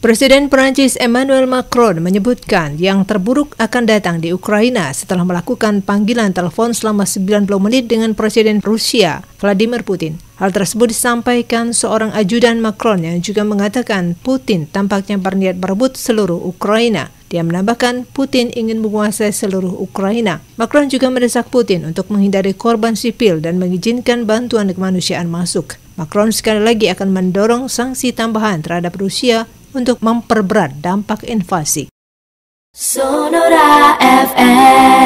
Presiden Perancis Emmanuel Macron menyebutkan yang terburuk akan datang di Ukraina setelah melakukan panggilan telepon selama 90 menit dengan Presiden Rusia Vladimir Putin. Hal tersebut disampaikan seorang ajudan Macron yang juga mengatakan Putin tampaknya berniat merebut seluruh Ukraina. Dia menambahkan Putin ingin menguasai seluruh Ukraina. Macron juga mendesak Putin untuk menghindari korban sipil dan mengizinkan bantuan kemanusiaan masuk. Macron sekali lagi akan mendorong sanksi tambahan terhadap Rusia untuk memperberat dampak invasi. Sonora FM